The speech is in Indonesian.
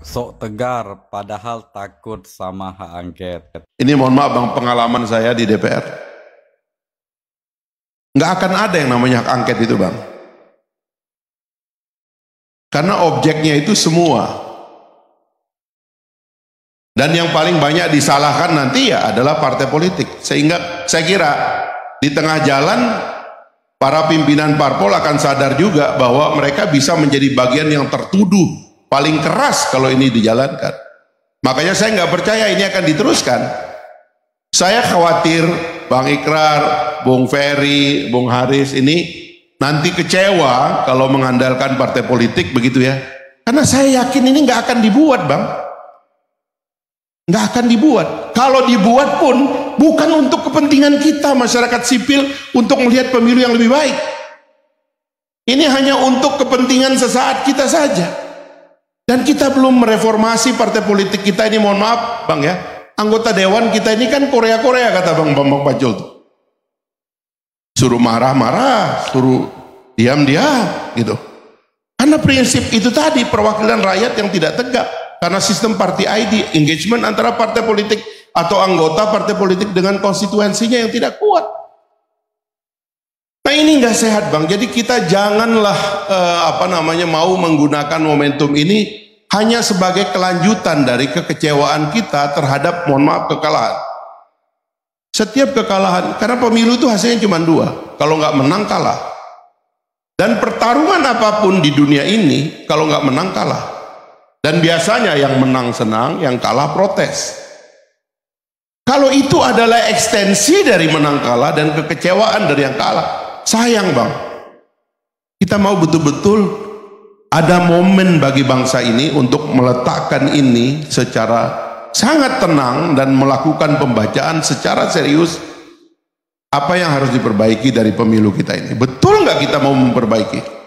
sok tegar padahal takut sama hak angket. Ini mohon maaf bang pengalaman saya di DPR. Nggak akan ada yang namanya hak angket itu bang. Karena objeknya itu semua. Dan yang paling banyak disalahkan nanti ya adalah partai politik. Sehingga saya kira di tengah jalan para pimpinan parpol akan sadar juga bahwa mereka bisa menjadi bagian yang tertuduh paling keras kalau ini dijalankan. Makanya saya nggak percaya ini akan diteruskan. Saya khawatir Bang Ikrar, Bung Ferry, Bung Haris ini nanti kecewa kalau mengandalkan partai politik begitu ya. Karena saya yakin ini nggak akan dibuat Bang. Nggak akan dibuat. Kalau dibuat pun bukan untuk kepentingan kita masyarakat sipil untuk melihat pemilu yang lebih baik. Ini hanya untuk kepentingan sesaat kita saja. Dan kita belum mereformasi partai politik kita ini, mohon maaf Bang ya. Anggota Dewan kita ini kan Korea-Korea kata Bang Bambang Pajul tuh. Suruh marah-marah, suruh diam-diam gitu. Karena prinsip itu tadi perwakilan rakyat yang tidak tegak. Karena sistem party ID, engagement antara partai politik atau anggota partai politik dengan konstituensinya yang tidak kuat. Nah ini nggak sehat bang. Jadi kita janganlah eh, apa namanya mau menggunakan momentum ini hanya sebagai kelanjutan dari kekecewaan kita terhadap mohon maaf kekalahan. Setiap kekalahan, karena pemilu itu hasilnya cuma dua, kalau nggak menang kalah. Dan pertarungan apapun di dunia ini, kalau nggak menang kalah. Dan biasanya yang menang senang, yang kalah protes. Kalau itu adalah ekstensi dari menang kalah dan kekecewaan dari yang kalah, sayang bang. Kita mau betul-betul ada momen bagi bangsa ini untuk meletakkan ini secara sangat tenang dan melakukan pembacaan secara serius apa yang harus diperbaiki dari pemilu kita ini. Betul nggak kita mau memperbaiki?